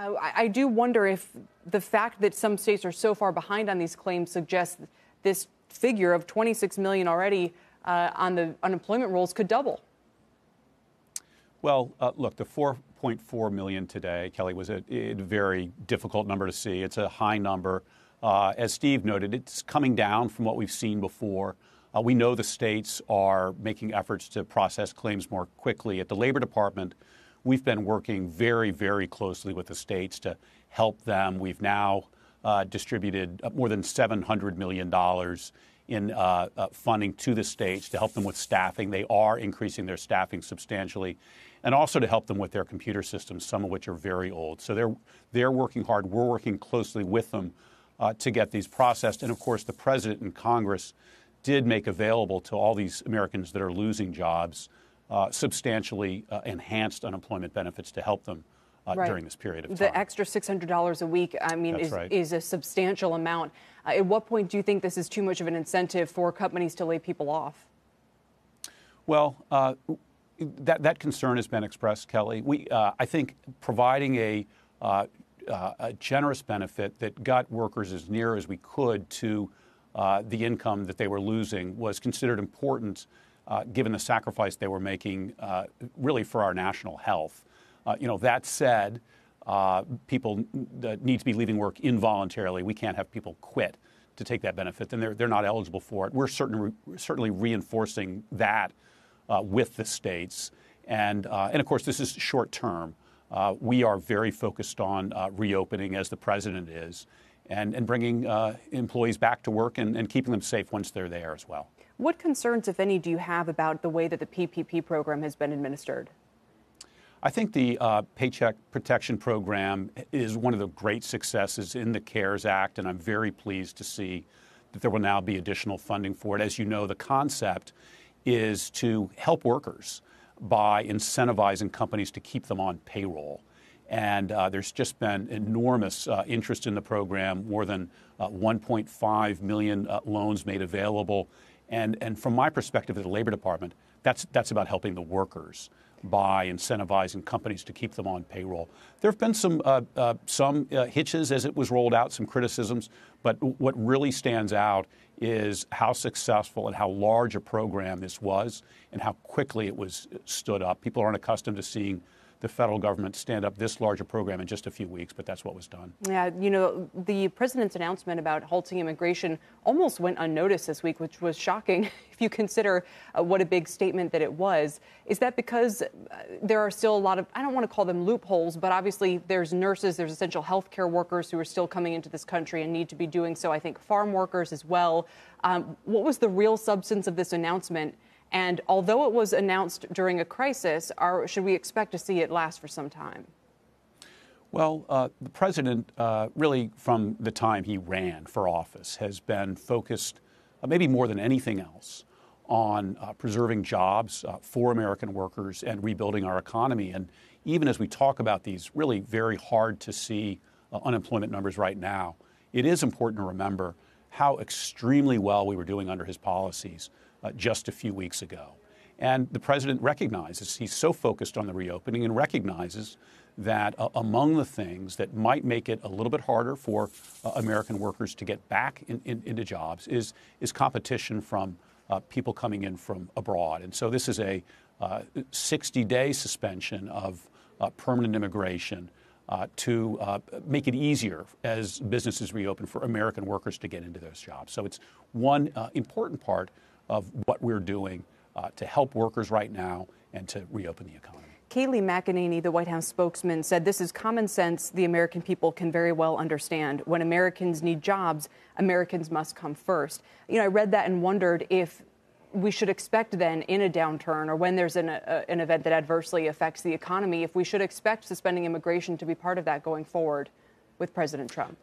I, I do wonder if the fact that some states are so far behind on these claims suggests this figure of 26 million already uh, on the unemployment rolls could double. Well, uh, look, the 4.4 million today, Kelly, was a, a, very difficult number to see. It's a high number. Uh, as Steve noted, it's coming down from what we've seen before. Uh, we know the states are making efforts to process claims more quickly. At the Labor Department, we've been working very, very closely with the states to help them. We've now uh, distributed more than $700 million in uh, uh, funding to the states to help them with staffing. They are increasing their staffing substantially, and also to help them with their computer systems, some of which are very old. So they're, they're working hard. We're working closely with them uh, to get these processed. And of course, the President and Congress did make available to all these Americans that are losing jobs uh, substantially uh, enhanced unemployment benefits to help them uh, right. during this period of time. The extra $600 a week, I mean, is, right. is a substantial amount. Uh, at what point do you think this is too much of an incentive for companies to lay people off? Well, uh, that, that concern has been expressed, Kelly. We, uh, I think providing a, a generous benefit that got workers as near as we could to the income that they were losing was considered important uh, given the sacrifice they were making uh, really for our national health. Uh, you know, that said, uh, people need to be leaving work involuntarily. We can't have people quit to take that benefit. Then they're, they're not eligible for it. We're certain, certainly reinforcing that uh, with the states. And, and of course, this is short term. we are very focused on reopening, as the president is, and, and bringing employees back to work and, and keeping them safe once they're there as well. What concerns, if any, do you have about the way that the PPP program has been administered? I think the uh, Paycheck Protection Program is one of the great successes in the CARES Act, and I'm very pleased to see that there will now be additional funding for it. As you know, the concept is to help workers by incentivizing companies to keep them on payroll. And uh, there's just been enormous uh, interest in the program, more than uh, 1.5 million uh, loans made available and, and from my perspective at the Labor Department, that's, that's about helping the workers by incentivizing companies to keep them on payroll. There have been some, uh, uh, some uh, hitches as it was rolled out, some criticisms, but what really stands out is how successful and how large a program this was and how quickly it was uh, stood up. People aren't accustomed to seeing the federal government stand up this larger program in just a few weeks, but that's what was done. Yeah, you know, the president's announcement about halting immigration almost went unnoticed this week, which was shocking if you consider uh, what a big statement that it was. Is that because uh, there are still a lot of, I don't want to call them loopholes, but obviously there's nurses, there's essential healthcare workers who are still coming into this country and need to be doing so. I think farm workers as well. Um, what was the real substance of this announcement? And although it was announced during a crisis, are, should we expect to see it last for some time? Well, uh, the president, uh, really from the time he ran for office, has been focused, uh, maybe more than anything else, on uh, preserving jobs uh, for American workers and rebuilding our economy. And even as we talk about these really very hard to see uh, unemployment numbers right now, it is important to remember how extremely well we were doing under his policies uh, just a few weeks ago. And the president recognizes he's so focused on the reopening and recognizes that uh, among the things that might make it a little bit harder for uh, American workers to get back in, in, into jobs is, is competition from uh, people coming in from abroad. And so this is a uh, 60 day suspension of uh, permanent immigration. Uh, to uh, make it easier as businesses reopen for American workers to get into those jobs. So it's one uh, important part of what we're doing uh, to help workers right now and to reopen the economy. Kaylee McEnany, the White House spokesman, said this is common sense the American people can very well understand. When Americans need jobs, Americans must come first. You know, I read that and wondered if we should expect then in a downturn or when there's an, a, uh, an event that adversely affects the economy, if we should expect suspending immigration to be part of that going forward with President Trump.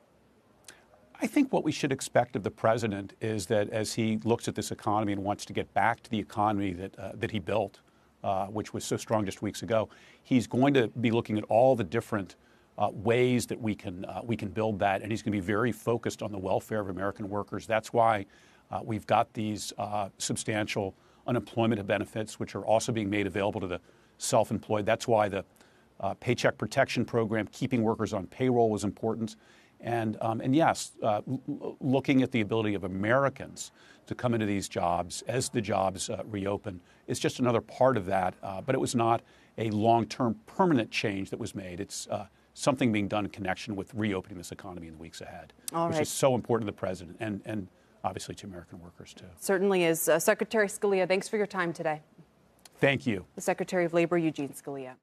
I think what we should expect of the president is that as he looks at this economy and wants to get back to the economy that, uh, that he built, uh, which was so strong just weeks ago, he's going to be looking at all the different uh, ways that we can, uh, we can build that, and he's going to be very focused on the welfare of American workers. That's why uh, we've got these uh, substantial unemployment benefits, which are also being made available to the self employed. That's why the Paycheck Protection Program, keeping workers on payroll, was important. And, um, and yes, uh, looking at the ability of Americans to come into these jobs as the jobs uh, reopen is just another part of that. Uh, but it was not a long term permanent change that was made. It's uh, something being done in connection with reopening this economy in the weeks ahead, All which right. is so important to the president and, and obviously to American workers, too. Certainly is. Uh, Secretary Scalia, thanks for your time today. Thank you. The Secretary of Labor, Eugene Scalia.